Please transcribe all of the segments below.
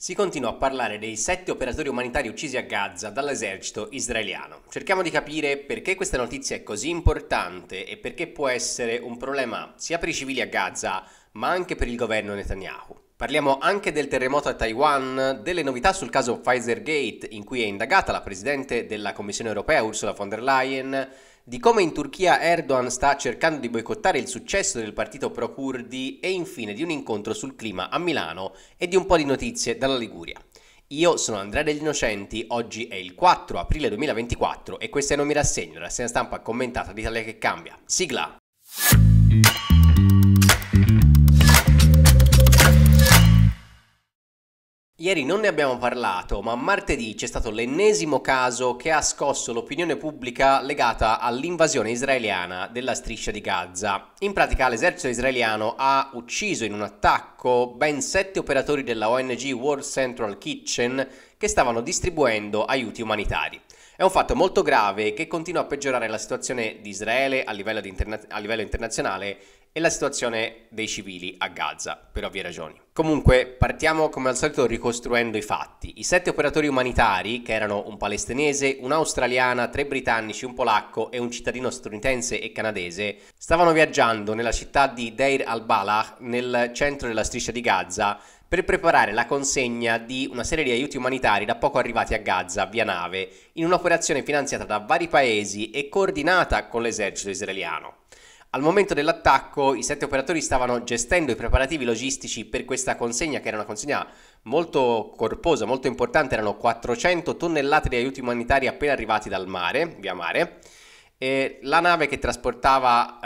Si continua a parlare dei sette operatori umanitari uccisi a Gaza dall'esercito israeliano. Cerchiamo di capire perché questa notizia è così importante e perché può essere un problema sia per i civili a Gaza ma anche per il governo Netanyahu. Parliamo anche del terremoto a Taiwan, delle novità sul caso Pfizer Gate in cui è indagata la presidente della Commissione europea Ursula von der Leyen di come in Turchia Erdogan sta cercando di boicottare il successo del partito pro-curdi e infine di un incontro sul clima a Milano e di un po' di notizie dalla Liguria. Io sono Andrea degli Innocenti, oggi è il 4 aprile 2024 e questa è Non mi rassegno, la rassegna stampa commentata d'Italia che cambia. Sigla! Ieri non ne abbiamo parlato, ma martedì c'è stato l'ennesimo caso che ha scosso l'opinione pubblica legata all'invasione israeliana della striscia di Gaza. In pratica l'esercito israeliano ha ucciso in un attacco ben sette operatori della ONG World Central Kitchen che stavano distribuendo aiuti umanitari. È un fatto molto grave che continua a peggiorare la situazione di Israele a livello, di interna- a livello internazionale e la situazione dei civili a Gaza, per ovvie ragioni. Comunque, partiamo come al solito ricostruendo i fatti. I sette operatori umanitari, che erano un palestinese, un'australiana, tre britannici, un polacco e un cittadino statunitense e canadese, stavano viaggiando nella città di Deir al-Balah, nel centro della striscia di Gaza, per preparare la consegna di una serie di aiuti umanitari da poco arrivati a Gaza via nave, in un'operazione finanziata da vari paesi e coordinata con l'esercito israeliano. Al momento dell'attacco i sette operatori stavano gestendo i preparativi logistici per questa consegna, che era una consegna molto corposa, molto importante, erano 400 tonnellate di aiuti umanitari appena arrivati dal mare, via mare. E la nave che trasportava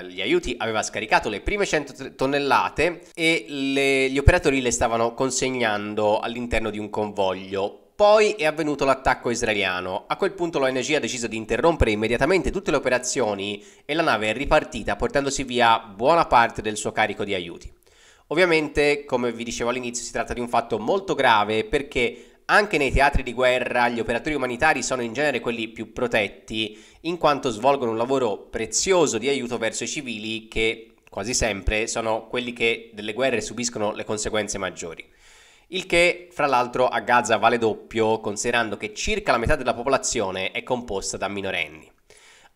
eh, gli aiuti aveva scaricato le prime 100 tonnellate e le, gli operatori le stavano consegnando all'interno di un convoglio poi è avvenuto l'attacco israeliano. A quel punto l'ONG ha deciso di interrompere immediatamente tutte le operazioni e la nave è ripartita portandosi via buona parte del suo carico di aiuti. Ovviamente, come vi dicevo all'inizio, si tratta di un fatto molto grave perché anche nei teatri di guerra gli operatori umanitari sono in genere quelli più protetti, in quanto svolgono un lavoro prezioso di aiuto verso i civili che quasi sempre sono quelli che delle guerre subiscono le conseguenze maggiori il che fra l'altro a Gaza vale doppio considerando che circa la metà della popolazione è composta da minorenni.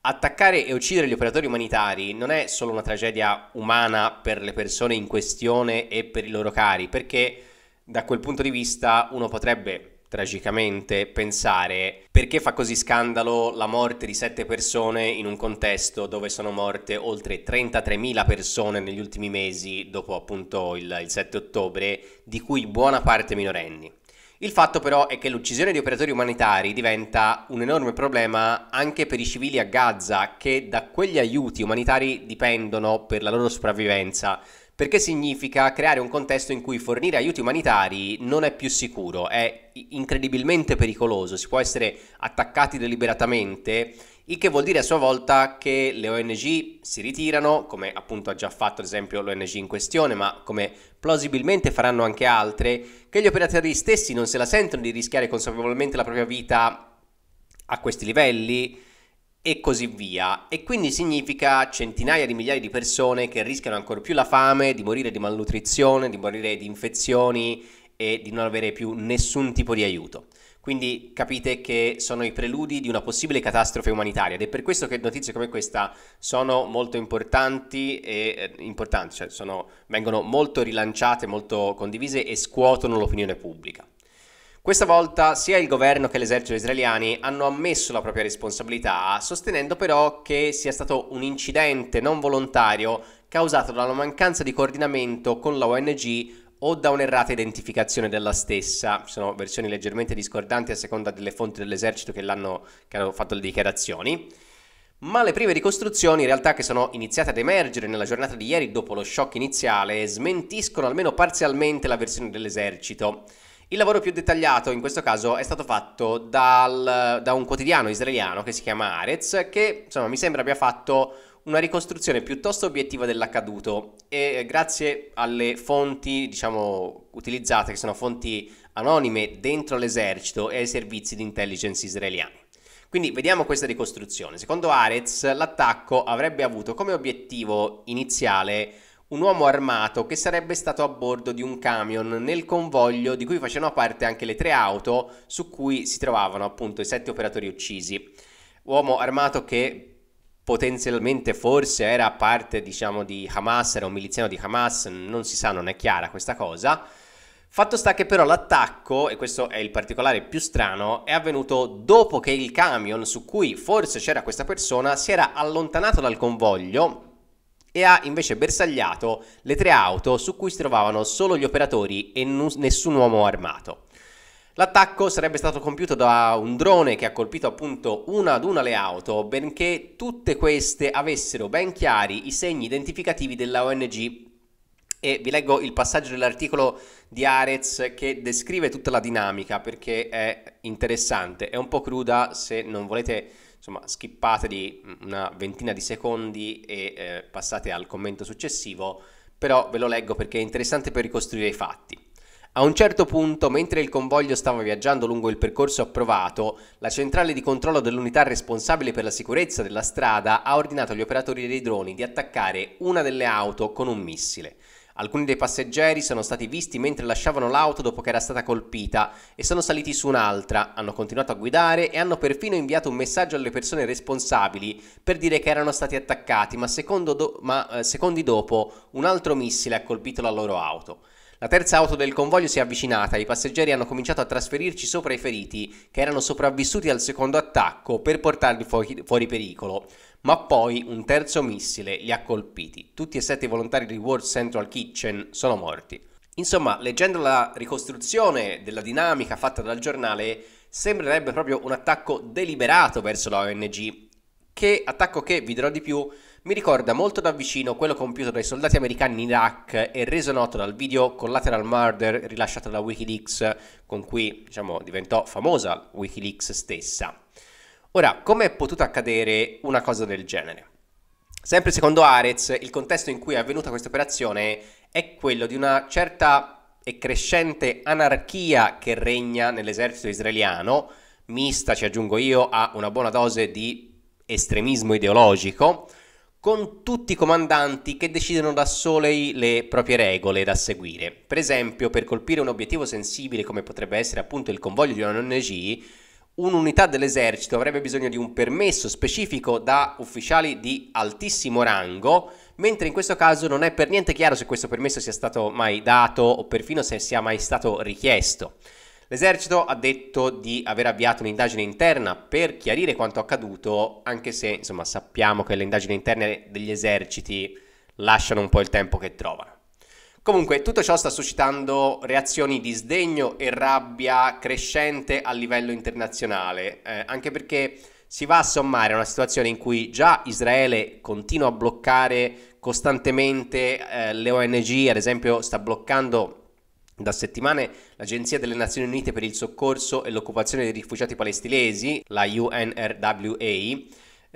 Attaccare e uccidere gli operatori umanitari non è solo una tragedia umana per le persone in questione e per i loro cari, perché da quel punto di vista uno potrebbe tragicamente, pensare perché fa così scandalo la morte di sette persone in un contesto dove sono morte oltre 33.000 persone negli ultimi mesi dopo appunto il, il 7 ottobre, di cui buona parte minorenni. Il fatto però è che l'uccisione di operatori umanitari diventa un enorme problema anche per i civili a Gaza che da quegli aiuti umanitari dipendono per la loro sopravvivenza perché significa creare un contesto in cui fornire aiuti umanitari non è più sicuro, è incredibilmente pericoloso, si può essere attaccati deliberatamente, il che vuol dire a sua volta che le ONG si ritirano, come appunto ha già fatto ad esempio l'ONG in questione, ma come plausibilmente faranno anche altre, che gli operatori stessi non se la sentono di rischiare consapevolmente la propria vita a questi livelli, e così via. E quindi significa centinaia di migliaia di persone che rischiano ancora più la fame, di morire di malnutrizione, di morire di infezioni e di non avere più nessun tipo di aiuto. Quindi capite che sono i preludi di una possibile catastrofe umanitaria ed è per questo che notizie come questa sono molto importanti e eh, importanti, cioè sono, vengono molto rilanciate, molto condivise e scuotono l'opinione pubblica. Questa volta sia il governo che l'esercito israeliani hanno ammesso la propria responsabilità, sostenendo però che sia stato un incidente non volontario causato da una mancanza di coordinamento con la ONG o da un'errata identificazione della stessa. Ci sono versioni leggermente discordanti a seconda delle fonti dell'esercito che, che hanno fatto le dichiarazioni. Ma le prime ricostruzioni, in realtà che sono iniziate ad emergere nella giornata di ieri dopo lo shock iniziale, smentiscono almeno parzialmente la versione dell'esercito. Il lavoro più dettagliato in questo caso è stato fatto dal, da un quotidiano israeliano che si chiama Arez, che insomma mi sembra abbia fatto una ricostruzione piuttosto obiettiva dell'accaduto e eh, grazie alle fonti, diciamo, utilizzate, che sono fonti anonime dentro l'esercito e ai servizi di intelligence israeliani. Quindi vediamo questa ricostruzione. Secondo Arez, l'attacco avrebbe avuto come obiettivo iniziale un uomo armato che sarebbe stato a bordo di un camion nel convoglio di cui facevano parte anche le tre auto su cui si trovavano appunto i sette operatori uccisi. Uomo armato che potenzialmente forse era parte diciamo di Hamas, era un miliziano di Hamas, non si sa, non è chiara questa cosa. Fatto sta che però l'attacco, e questo è il particolare più strano, è avvenuto dopo che il camion su cui forse c'era questa persona si era allontanato dal convoglio e ha invece bersagliato le tre auto su cui si trovavano solo gli operatori e nessun uomo armato. L'attacco sarebbe stato compiuto da un drone che ha colpito appunto una ad una le auto, benché tutte queste avessero ben chiari i segni identificativi della ONG. E vi leggo il passaggio dell'articolo di Arez che descrive tutta la dinamica perché è interessante, è un po' cruda se non volete insomma skippatevi una ventina di secondi e eh, passate al commento successivo, però ve lo leggo perché è interessante per ricostruire i fatti. A un certo punto, mentre il convoglio stava viaggiando lungo il percorso approvato, la centrale di controllo dell'unità responsabile per la sicurezza della strada ha ordinato agli operatori dei droni di attaccare una delle auto con un missile. Alcuni dei passeggeri sono stati visti mentre lasciavano l'auto dopo che era stata colpita e sono saliti su un'altra, hanno continuato a guidare e hanno perfino inviato un messaggio alle persone responsabili per dire che erano stati attaccati, ma, do- ma eh, secondi dopo un altro missile ha colpito la loro auto. La terza auto del convoglio si è avvicinata e i passeggeri hanno cominciato a trasferirci sopra i feriti, che erano sopravvissuti al secondo attacco, per portarli fuori, fuori pericolo ma poi un terzo missile li ha colpiti. Tutti e sette i volontari di World Central Kitchen sono morti. Insomma, leggendo la ricostruzione della dinamica fatta dal giornale, sembrerebbe proprio un attacco deliberato verso la ONG, che attacco che, vi dirò di più, mi ricorda molto da vicino quello compiuto dai soldati americani in Iraq e reso noto dal video Collateral Murder rilasciato da Wikileaks, con cui diciamo, diventò famosa Wikileaks stessa. Ora, come è potuta accadere una cosa del genere? Sempre secondo Arez, il contesto in cui è avvenuta questa operazione è quello di una certa e crescente anarchia che regna nell'esercito israeliano, mista, ci aggiungo io, a una buona dose di estremismo ideologico, con tutti i comandanti che decidono da soli le proprie regole da seguire. Per esempio, per colpire un obiettivo sensibile come potrebbe essere appunto il convoglio di una ONG, un'unità dell'esercito avrebbe bisogno di un permesso specifico da ufficiali di altissimo rango, mentre in questo caso non è per niente chiaro se questo permesso sia stato mai dato o perfino se sia mai stato richiesto. L'esercito ha detto di aver avviato un'indagine interna per chiarire quanto accaduto, anche se insomma sappiamo che le indagini interne degli eserciti lasciano un po' il tempo che trovano. Comunque, tutto ciò sta suscitando reazioni di sdegno e rabbia crescente a livello internazionale, eh, anche perché si va a sommare a una situazione in cui già Israele continua a bloccare costantemente eh, le ONG, ad esempio sta bloccando da settimane l'Agenzia delle Nazioni Unite per il soccorso e l'occupazione dei rifugiati palestinesi, la UNRWA,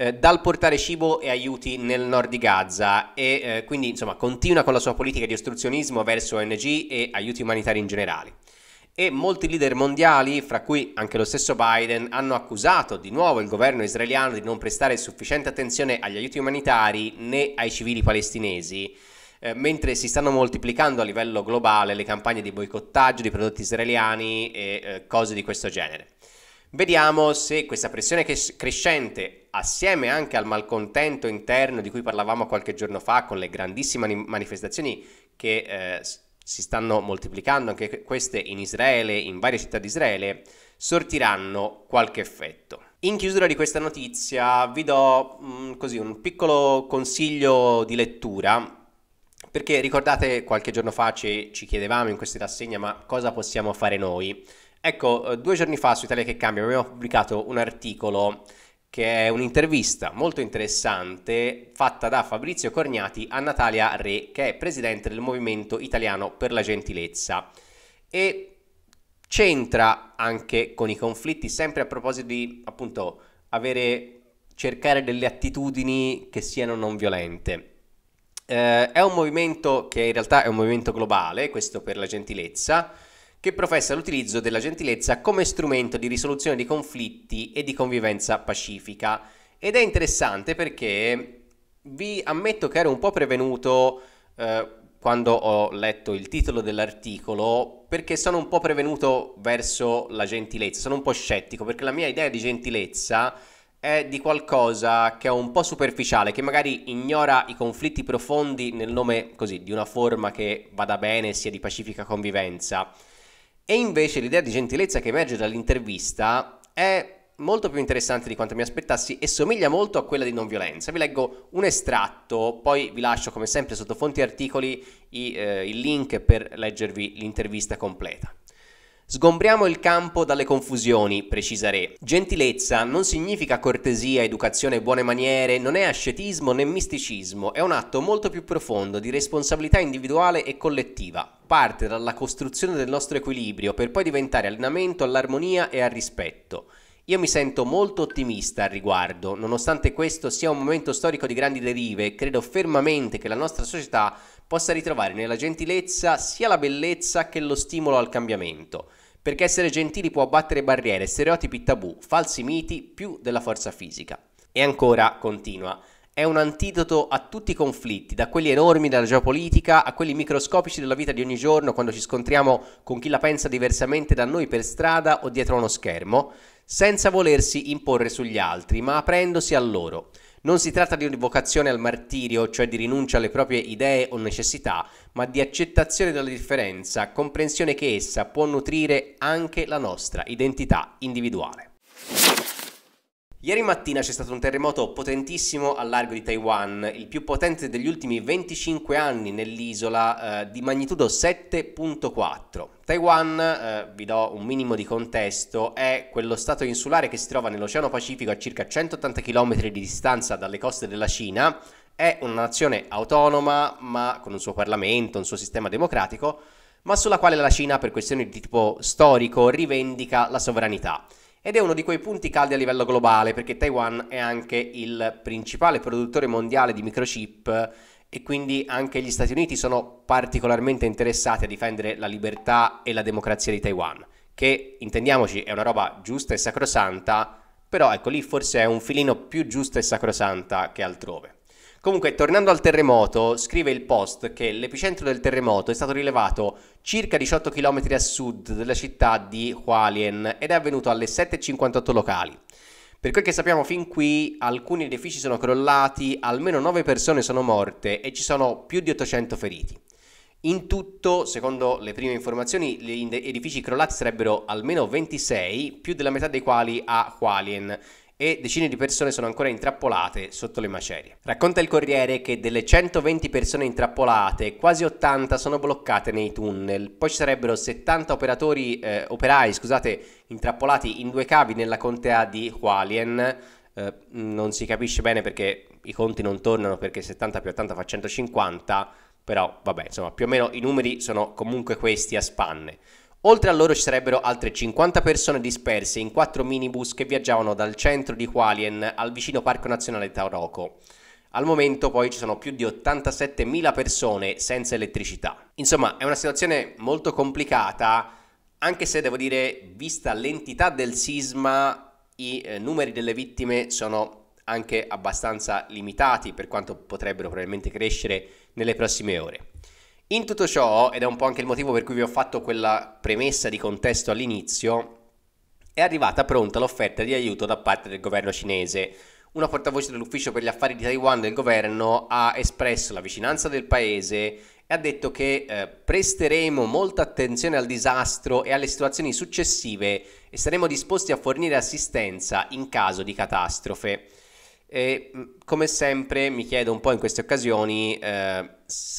eh, dal portare cibo e aiuti nel nord di Gaza e eh, quindi insomma continua con la sua politica di ostruzionismo verso ONG e aiuti umanitari in generale. E molti leader mondiali, fra cui anche lo stesso Biden, hanno accusato di nuovo il governo israeliano di non prestare sufficiente attenzione agli aiuti umanitari né ai civili palestinesi eh, mentre si stanno moltiplicando a livello globale le campagne di boicottaggio di prodotti israeliani e eh, cose di questo genere. Vediamo se questa pressione crescente, assieme anche al malcontento interno di cui parlavamo qualche giorno fa, con le grandissime manifestazioni che eh, si stanno moltiplicando anche queste in Israele, in varie città di Israele, sortiranno qualche effetto. In chiusura di questa notizia vi do mh, mm, così un piccolo consiglio di lettura perché ricordate qualche giorno fa ci, ci chiedevamo in questa rassegna ma cosa possiamo fare noi? Ecco, eh, due giorni fa su Italia che cambia abbiamo pubblicato un articolo che è un'intervista molto interessante fatta da Fabrizio Corniati a Natalia Re, che è presidente del Movimento Italiano per la Gentilezza. E c'entra anche con i conflitti, sempre a proposito di appunto avere, cercare delle attitudini che siano non violente. Eh, è un movimento che in realtà è un movimento globale, questo per la gentilezza, che professa l'utilizzo della gentilezza come strumento di risoluzione di conflitti e di convivenza pacifica. Ed è interessante perché vi ammetto che ero un po' prevenuto eh, quando ho letto il titolo dell'articolo perché sono un po' prevenuto verso la gentilezza, sono un po' scettico perché la mia idea di gentilezza è di qualcosa che è un po' superficiale, che magari ignora i conflitti profondi nel nome così di una forma che vada bene sia di pacifica convivenza. E invece l'idea di gentilezza che emerge dall'intervista è molto più interessante di quanto mi aspettassi e somiglia molto a quella di non violenza. Vi leggo un estratto, poi vi lascio come sempre sotto fonti e articoli i, eh, il link per leggervi l'intervista completa. Sgombriamo il campo dalle confusioni, precisa Re. Gentilezza non significa cortesia, educazione e buone maniere, non è ascetismo né misticismo, è un atto molto più profondo di responsabilità individuale e collettiva. Parte dalla costruzione del nostro equilibrio per poi diventare allenamento all'armonia e al rispetto. Io mi sento molto ottimista al riguardo, nonostante questo sia un momento storico di grandi derive, credo fermamente che la nostra società possa ritrovare nella gentilezza sia la bellezza che lo stimolo al cambiamento perché essere gentili può abbattere barriere, stereotipi tabù, falsi miti più della forza fisica. E ancora, continua, è un antidoto a tutti i conflitti, da quelli enormi della geopolitica a quelli microscopici della vita di ogni giorno quando ci scontriamo con chi la pensa diversamente da noi per strada o dietro uno schermo, senza volersi imporre sugli altri, ma aprendosi a loro. Non si tratta di un'invocazione al martirio, cioè di rinuncia alle proprie idee o necessità, ma di accettazione della differenza, comprensione che essa può nutrire anche la nostra identità individuale. Ieri mattina c'è stato un terremoto potentissimo al largo di Taiwan, il più potente degli ultimi 25 anni nell'isola, eh, di magnitudo 7.4. Taiwan, eh, vi do un minimo di contesto, è quello stato insulare che si trova nell'Oceano Pacifico a circa 180 km di distanza dalle coste della Cina, è una nazione autonoma ma con un suo parlamento, un suo sistema democratico, ma sulla quale la Cina per questioni di tipo storico rivendica la sovranità. Ed è uno di quei punti caldi a livello globale perché Taiwan è anche il principale produttore mondiale di microchip e quindi anche gli Stati Uniti sono particolarmente interessati a difendere la libertà e la democrazia di Taiwan, che intendiamoci è una roba giusta e sacrosanta, però ecco lì forse è un filino più giusta e sacrosanta che altrove. Comunque, tornando al terremoto, scrive il post che l'epicentro del terremoto è stato rilevato circa 18 km a sud della città di Hualien ed è avvenuto alle 7.58 locali. Per quel che sappiamo fin qui, alcuni edifici sono crollati, almeno 9 persone sono morte e ci sono più di 800 feriti. In tutto, secondo le prime informazioni, gli edifici crollati sarebbero almeno 26, più della metà dei quali a Hualien e decine di persone sono ancora intrappolate sotto le macerie. Racconta il Corriere che delle 120 persone intrappolate, quasi 80 sono bloccate nei tunnel, poi ci sarebbero 70 operatori, eh, operai scusate, intrappolati in due cavi nella contea di Hualien, eh, non si capisce bene perché i conti non tornano perché 70 più 80 fa 150, però vabbè, insomma, più o meno i numeri sono comunque questi a spanne. Oltre a loro ci sarebbero altre 50 persone disperse in quattro minibus che viaggiavano dal centro di Hualien al vicino Parco Nazionale Tauroko. Al momento poi ci sono più di 87.000 persone senza elettricità. Insomma, è una situazione molto complicata, anche se devo dire, vista l'entità del sisma, i eh, numeri delle vittime sono anche abbastanza limitati, per quanto potrebbero probabilmente crescere nelle prossime ore. In tutto ciò, ed è un po' anche il motivo per cui vi ho fatto quella premessa di contesto all'inizio, è arrivata pronta l'offerta di aiuto da parte del governo cinese. Una portavoce dell'ufficio per gli affari di Taiwan del governo ha espresso la vicinanza del paese e ha detto che eh, presteremo molta attenzione al disastro e alle situazioni successive e saremo disposti a fornire assistenza in caso di catastrofe. E mm, come sempre mi chiedo un po' in queste occasioni, eh,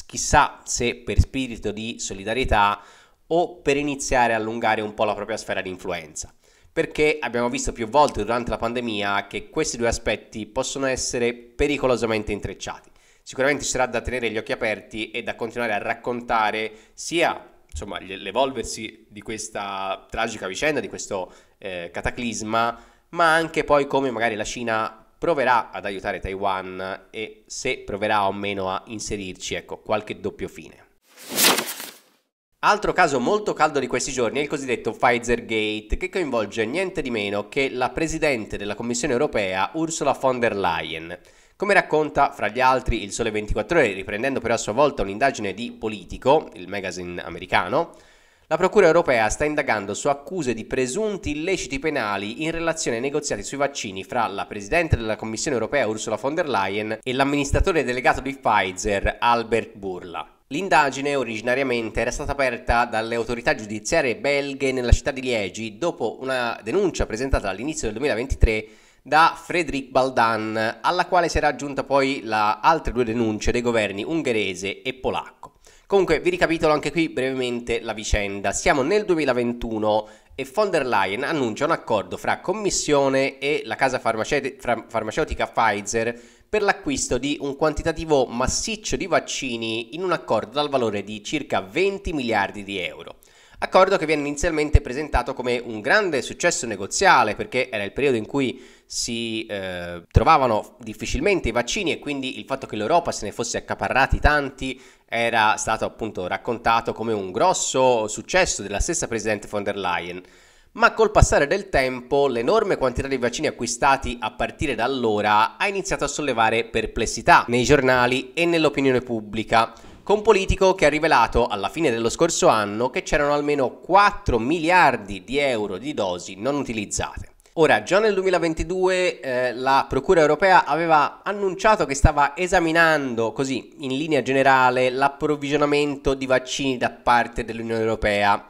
chissà se per spirito di solidarietà o per iniziare a allungare un po' la propria sfera di influenza. Perché abbiamo visto più volte durante la pandemia che questi due aspetti possono essere pericolosamente intrecciati. Sicuramente ci sarà da tenere gli occhi aperti e da continuare a raccontare sia insomma, l'evolversi di questa tragica vicenda, di questo eh, cataclisma, ma anche poi come magari la Cina proverà ad aiutare Taiwan e se proverà o meno a inserirci ecco, qualche doppio fine. Altro caso molto caldo di questi giorni è il cosiddetto Pfizer Gate, che coinvolge niente di meno che la presidente della Commissione europea Ursula von der Leyen. Come racconta fra gli altri il Sole 24 Ore, riprendendo però a sua volta un'indagine di Politico, il magazine americano, la Procura europea sta indagando su accuse di presunti illeciti penali in relazione ai negoziati sui vaccini fra la Presidente della Commissione europea Ursula von der Leyen e l'amministratore delegato di Pfizer Albert Burla. L'indagine originariamente era stata aperta dalle autorità giudiziarie belghe nella città di Liegi dopo una denuncia presentata all'inizio del 2023 da Frederic Baldan, alla quale si era aggiunta poi la altre due denunce dei governi ungherese e polacco. Comunque vi ricapitolo anche qui brevemente la vicenda. Siamo nel 2021 e von der Leyen annuncia un accordo fra Commissione e la casa farmaceutica Pfizer per l'acquisto di un quantitativo massiccio di vaccini in un accordo dal valore di circa 20 miliardi di euro. Accordo che viene inizialmente presentato come un grande successo negoziale perché era il periodo in cui si eh, trovavano difficilmente i vaccini e quindi il fatto che l'Europa se ne fosse accaparrati tanti era stato appunto raccontato come un grosso successo della stessa Presidente von der Leyen, ma col passare del tempo l'enorme quantità di vaccini acquistati a partire da allora ha iniziato a sollevare perplessità nei giornali e nell'opinione pubblica, con un politico che ha rivelato alla fine dello scorso anno che c'erano almeno 4 miliardi di euro di dosi non utilizzate. Ora, già nel 2022 eh, la Procura europea aveva annunciato che stava esaminando, così in linea generale, l'approvvigionamento di vaccini da parte dell'Unione europea.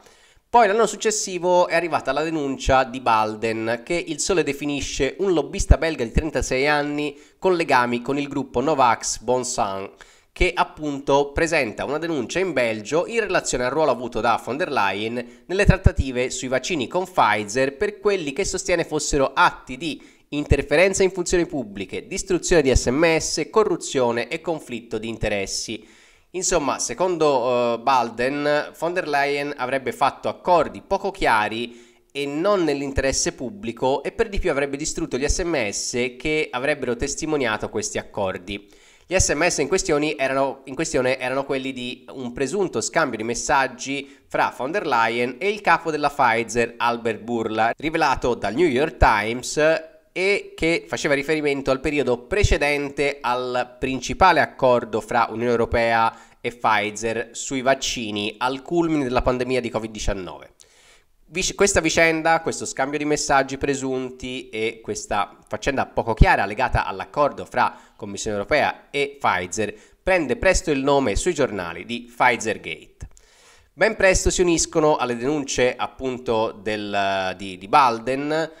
Poi l'anno successivo è arrivata la denuncia di Balden, che il Sole definisce un lobbista belga di 36 anni con legami con il gruppo Novax Bonsan che appunto presenta una denuncia in Belgio in relazione al ruolo avuto da von der Leyen nelle trattative sui vaccini con Pfizer per quelli che sostiene fossero atti di interferenza in funzioni pubbliche, distruzione di sms, corruzione e conflitto di interessi. Insomma, secondo uh, Balden, von der Leyen avrebbe fatto accordi poco chiari e non nell'interesse pubblico e per di più avrebbe distrutto gli sms che avrebbero testimoniato questi accordi. Gli sms in questione, erano, in questione erano quelli di un presunto scambio di messaggi fra von der Leyen e il capo della Pfizer, Albert Burla, rivelato dal New York Times e che faceva riferimento al periodo precedente al principale accordo fra Unione Europea e Pfizer sui vaccini al culmine della pandemia di Covid-19. questa vicenda, questo scambio di messaggi presunti e questa faccenda poco chiara legata all'accordo fra Commissione europea e Pfizer, prende presto il nome sui giornali di Pfizer Gate. Ben presto si uniscono alle denunce appunto del, di, di Balden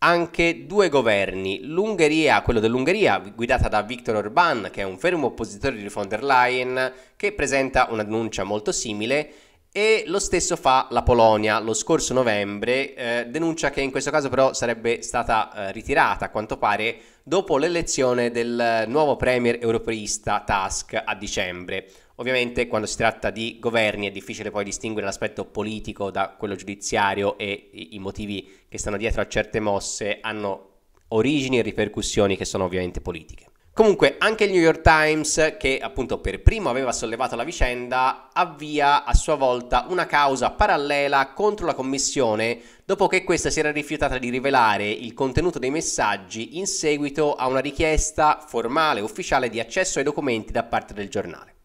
anche due governi, l'Ungheria, quello dell'Ungheria guidata da Viktor Orbán che è un fermo oppositore di von der Leyen che presenta una denuncia molto simile e lo stesso fa la Polonia lo scorso novembre, eh, denuncia che in questo caso però sarebbe stata eh, ritirata a quanto pare dopo l'elezione del nuovo premier europeista Tusk a dicembre. Ovviamente quando si tratta di governi è difficile poi distinguere l'aspetto politico da quello giudiziario e i, i motivi che stanno dietro a certe mosse hanno origini e ripercussioni che sono ovviamente politiche. Comunque anche il New York Times, che appunto per primo aveva sollevato la vicenda, avvia a sua volta una causa parallela contro la commissione dopo che questa si era rifiutata di rivelare il contenuto dei messaggi in seguito a una richiesta formale ufficiale di accesso ai documenti da parte del giornale.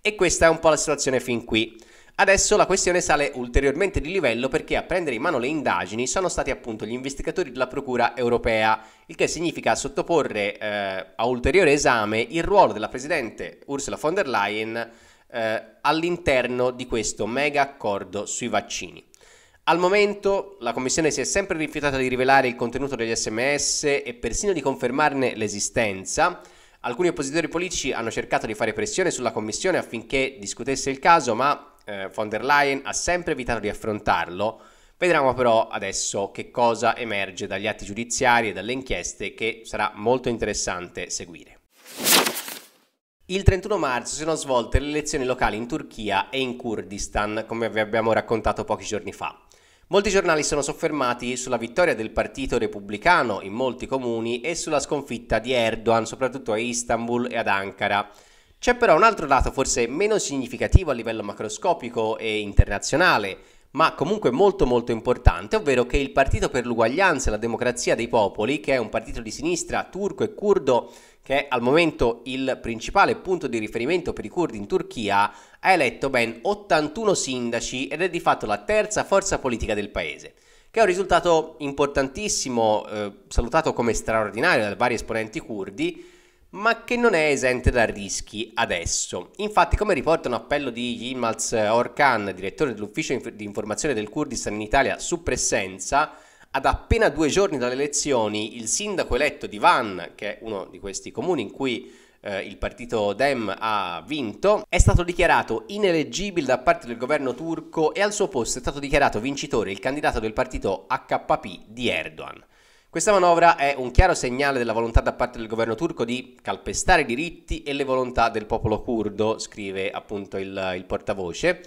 E questa è un po' la situazione fin qui. Adesso la questione sale ulteriormente di livello perché a prendere in mano le indagini sono stati appunto gli investigatori della Procura europea, il che significa sottoporre eh, a ulteriore esame il ruolo della Presidente Ursula von der Leyen eh, all'interno di questo mega accordo sui vaccini. Al momento la Commissione si è sempre rifiutata di rivelare il contenuto degli sms e persino di confermarne l'esistenza. Alcuni oppositori politici hanno cercato di fare pressione sulla Commissione affinché discutesse il caso, ma eh, von der Leyen ha sempre evitato di affrontarlo, vedremo però adesso che cosa emerge dagli atti giudiziari e dalle inchieste che sarà molto interessante seguire. Il 31 marzo si sono svolte le elezioni locali in Turchia e in Kurdistan, come vi abbiamo raccontato pochi giorni fa. Molti giornali sono soffermati sulla vittoria del partito repubblicano in molti comuni e sulla sconfitta di Erdogan, soprattutto a Istanbul e ad Ankara. C'è però un altro dato forse meno significativo a livello macroscopico e internazionale, ma comunque molto molto importante, ovvero che il Partito per l'Uguaglianza e la Democrazia dei Popoli, che è un partito di sinistra turco e curdo che è al momento il principale punto di riferimento per i curdi in Turchia, ha eletto ben 81 sindaci ed è di fatto la terza forza politica del paese, che è un risultato importantissimo, eh, salutato come straordinario da vari esponenti curdi, ma che non è esente da rischi adesso. Infatti, come riporta un appello di Yilmaz Orkan, direttore dell'ufficio di informazione del Kurdistan in Italia su Pressenza, ad appena due giorni dalle elezioni il sindaco eletto di Van, che è uno di questi comuni in cui eh, il partito Dem ha vinto, è stato dichiarato ineleggibile da parte del governo turco e al suo posto è stato dichiarato vincitore il candidato del partito HP di Erdogan. Questa manovra è un chiaro segnale della volontà da parte del governo turco di calpestare i diritti e le volontà del popolo curdo, scrive appunto il, il portavoce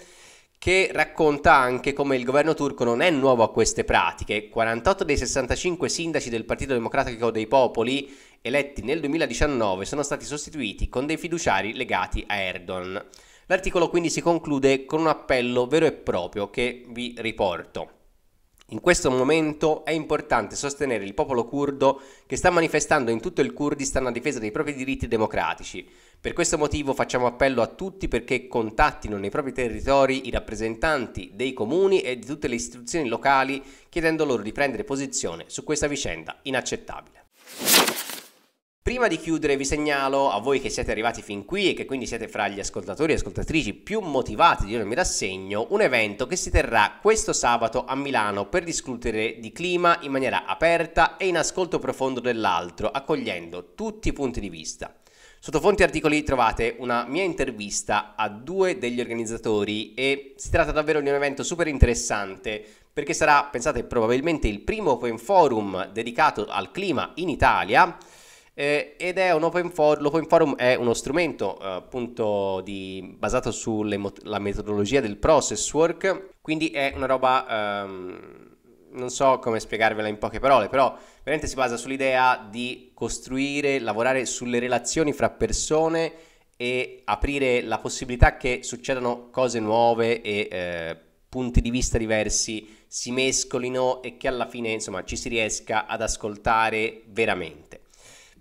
che racconta anche come il governo turco non è nuovo a queste pratiche. 48 dei 65 sindaci del Partito Democratico dei Popoli eletti nel 2019 sono stati sostituiti con dei fiduciari legati a Erdogan. L'articolo quindi si conclude con un appello vero e proprio che vi riporto. In questo momento è importante sostenere il popolo curdo che sta manifestando in tutto il Kurdistan a difesa dei propri diritti democratici. Per questo motivo facciamo appello a tutti perché contattino nei propri territori i rappresentanti dei comuni e di tutte le istituzioni locali chiedendo loro di prendere posizione su questa vicenda inaccettabile. Prima di chiudere vi segnalo a voi che siete arrivati fin qui e che quindi siete fra gli ascoltatori e ascoltatrici più motivati di Io non mi rassegno, un evento che si terrà questo sabato a Milano per discutere di clima in maniera aperta e in ascolto profondo dell'altro, accogliendo tutti i punti di vista. Sotto fonti articoli trovate una mia intervista a due degli organizzatori e si tratta davvero di un evento super interessante perché sarà, pensate, probabilmente il primo open forum dedicato al clima in Italia eh, ed è un open forum, l'open forum è uno strumento eh, appunto di, basato sulla metodologia del process work, quindi è una roba, ehm, non so come spiegarvela in poche parole, però veramente si basa sull'idea di costruire, lavorare sulle relazioni fra persone e aprire la possibilità che succedano cose nuove e eh, punti di vista diversi si mescolino e che alla fine insomma ci si riesca ad ascoltare veramente.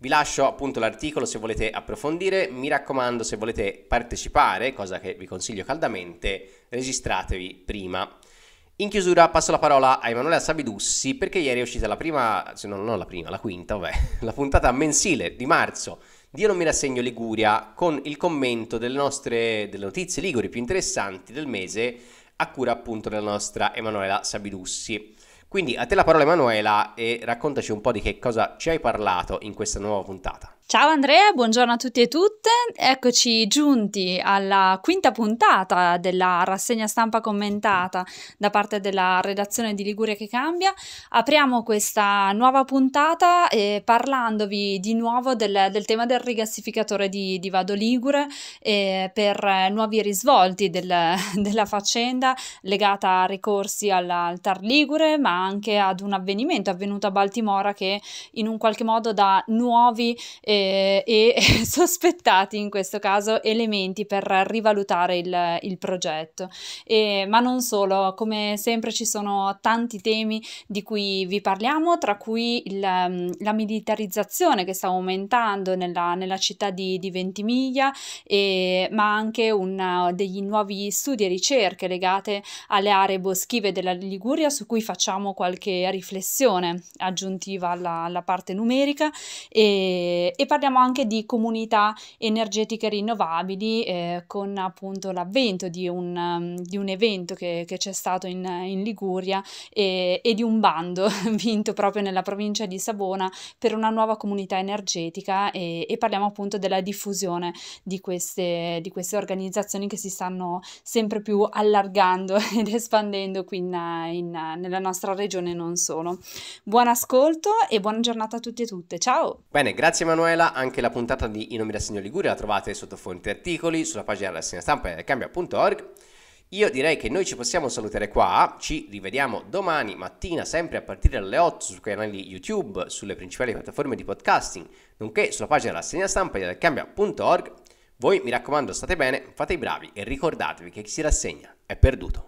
Vi lascio appunto l'articolo se volete approfondire, mi raccomando se volete partecipare, cosa che vi consiglio caldamente, registratevi prima. In chiusura passo la parola a Emanuela Sabidussi perché ieri è uscita la prima, se non, non la prima, la quinta, vabbè, la puntata mensile di marzo di Io non mi rassegno Liguria con il commento delle nostre delle notizie liguri più interessanti del mese a cura appunto della nostra Emanuela Sabidussi. Quindi a te la parola Emanuela e raccontaci un po' di che cosa ci hai parlato in questa nuova puntata. Ciao Andrea, buongiorno a tutti e tutte. Eccoci giunti alla quinta puntata della rassegna stampa commentata da parte della redazione di Liguria che cambia. Apriamo questa nuova puntata eh, parlandovi di nuovo del, del, tema del rigassificatore di, di Vado Ligure eh, per nuovi risvolti del, della faccenda legata a ricorsi all'altar Ligure, ma anche ad un avvenimento avvenuto a Baltimora che in un qualche modo dà nuovi eh, eh, e, e sospettati in questo caso elementi per rivalutare il, il progetto. E, ma non solo, come sempre ci sono tanti temi di cui vi parliamo, tra cui il, mm, la militarizzazione che sta aumentando nella, nella città di, di Ventimiglia, e, ma anche una, uh, degli nuovi studi e ricerche legate alle aree boschive della Liguria su cui facciamo qualche riflessione aggiuntiva alla, alla parte numerica e, e parliamo anche di comunità energetiche rinnovabili eh, con appunto l'avvento di un, um, di un evento che, che, c'è stato in, in Liguria e, e, di un bando vinto proprio nella provincia di Savona per una nuova comunità energetica e, e parliamo appunto della diffusione di queste, di queste, organizzazioni che si stanno sempre più allargando ed espandendo qui in, in, nella nostra regione non solo. Buon ascolto e buona giornata a tutti e tutte. Ciao! Bene, grazie Emanuele Emanuela, anche la puntata di I nomi da segno Liguri la trovate sotto fonti articoli, sulla pagina della segna stampa e cambia.org. Io direi che noi ci possiamo salutare qua, ci rivediamo domani mattina sempre a partire dalle 8 sui canali YouTube, sulle principali piattaforme di podcasting, nonché sulla pagina della segna stampa e cambia.org. Voi mi raccomando state bene, fate i bravi e ricordatevi che chi si rassegna è perduto.